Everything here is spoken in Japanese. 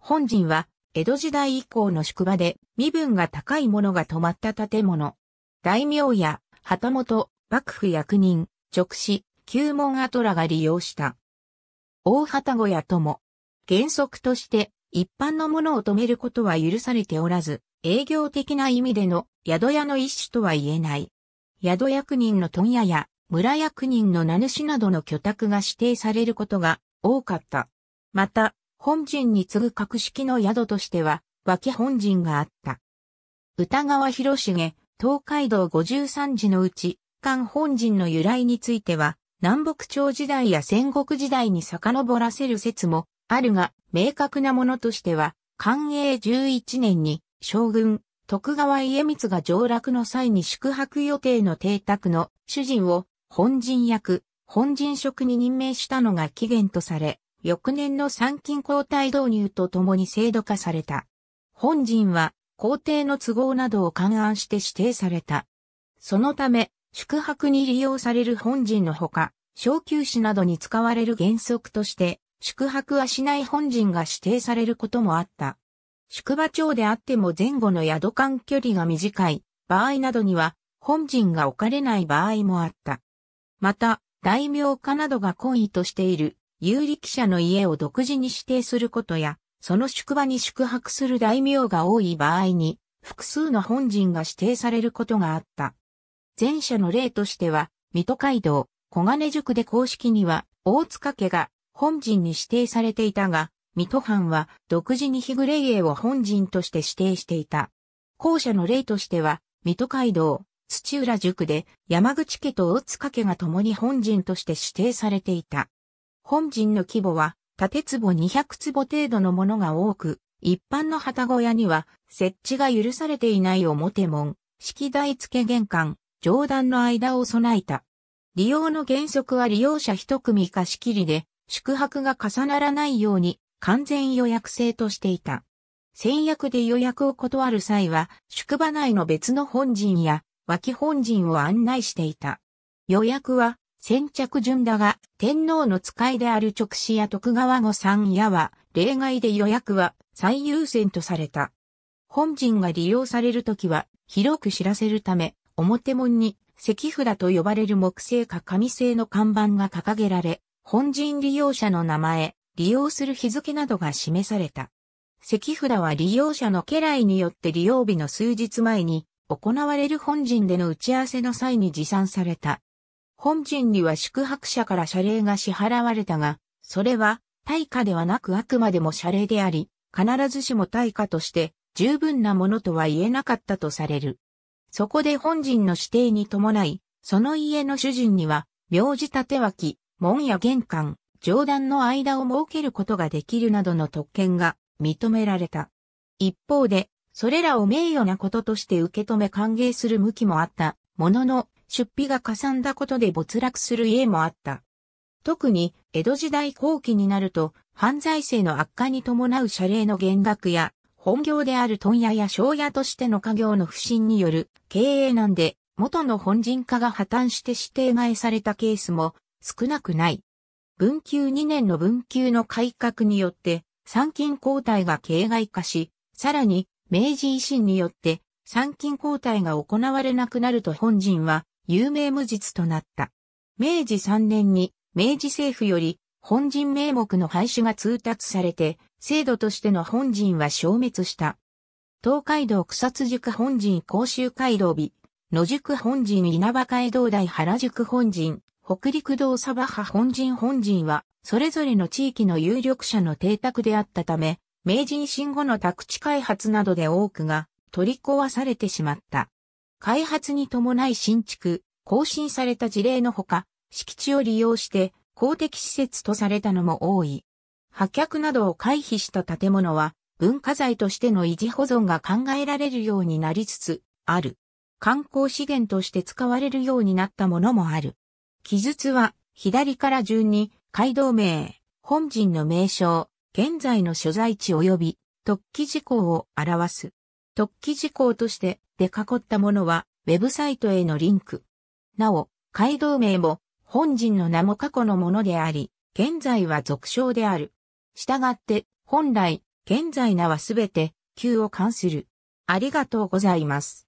本陣は、江戸時代以降の宿場で身分が高い者が泊まった建物。大名や旗本、幕府役人、直使、旧門跡らが利用した。大旗小屋とも、原則として一般のものを止めることは許されておらず、営業的な意味での宿屋の一種とは言えない。宿役人の問屋や村役人の名主などの居宅が指定されることが多かった。また、本陣に次ぐ格式の宿としては、脇本陣があった。歌川広重、東海道五十三寺のうち、関本陣の由来については、南北朝時代や戦国時代に遡らせる説もあるが、明確なものとしては、寛永十一年に将軍、徳川家光が上洛の際に宿泊予定の邸宅の主人を本陣役、本陣職に任命したのが起源とされ、翌年の参勤交代導入とともに制度化された。本陣は皇帝の都合などを勘案して指定された。そのため、宿泊に利用される本陣のほか、小休止などに使われる原則として、宿泊はしない本陣が指定されることもあった。宿場町であっても前後の宿間距離が短い場合などには、本陣が置かれない場合もあった。また、大名家などが懇意としている有力者の家を独自に指定することや、その宿場に宿泊する大名が多い場合に、複数の本陣が指定されることがあった。前者の例としては、水戸街道、小金塾で公式には、大塚家が本陣に指定されていたが、水戸藩は独自に日暮家を本陣として指定していた。後者の例としては、水戸街道、土浦塾で山口家と大塚家が共に本陣として指定されていた。本陣の規模は、縦坪200坪程度のものが多く、一般の旗小屋には設置が許されていない表門、式台付玄関、上段の間を備えた。利用の原則は利用者一組貸し切りで、宿泊が重ならないように完全予約制としていた。先約で予約を断る際は、宿場内の別の本陣や脇本陣を案内していた。予約は先着順だが、天皇の使いである直使や徳川御三夜は、例外で予約は最優先とされた。本陣が利用されるときは、広く知らせるため、表門に、石札と呼ばれる木製か紙製の看板が掲げられ、本陣利用者の名前、利用する日付などが示された。石札は利用者の家来によって利用日の数日前に行われる本陣での打ち合わせの際に持参された本陣には宿泊者から謝礼が支払われたが、それは対価ではなくあくまでも謝礼であり、必ずしも対価として十分なものとは言えなかったとされる。そこで本陣の指定に伴い、その家の主人には、名字立脇、門や玄関、上段の間を設けることができるなどの特権が認められた。一方で、それらを名誉なこととして受け止め歓迎する向きもあった、ものの、出費がかさんだことで没落する家もあった。特に、江戸時代後期になると、犯罪性の悪化に伴う謝礼の減額や、本業である問屋や商屋としての家業の不振による経営難で、元の本人化が破綻して指定替えされたケースも少なくない。文久2年の文久の改革によって、参勤交代が形骸化し、さらに、明治維新によって、参勤交代が行われなくなると本人は、有名無実となった。明治3年に明治政府より本陣名目の廃止が通達されて、制度としての本陣は消滅した。東海道草津宿本陣甲州街道日、野宿本陣稲葉街道大原宿本陣、北陸道鯖バ本陣本陣は、それぞれの地域の有力者の邸宅であったため、明治維新後の宅地開発などで多くが取り壊されてしまった。開発に伴い新築、更新された事例のほか、敷地を利用して公的施設とされたのも多い。破却などを回避した建物は文化財としての維持保存が考えられるようになりつつある。観光資源として使われるようになったものもある。記述は左から順に街道名、本人の名称、現在の所在地及び突起事項を表す。特記事項として出囲ったものは、ウェブサイトへのリンク。なお、街道名も、本人の名も過去のものであり、現在は俗称である。従って、本来、現在名はすべて、旧を関する。ありがとうございます。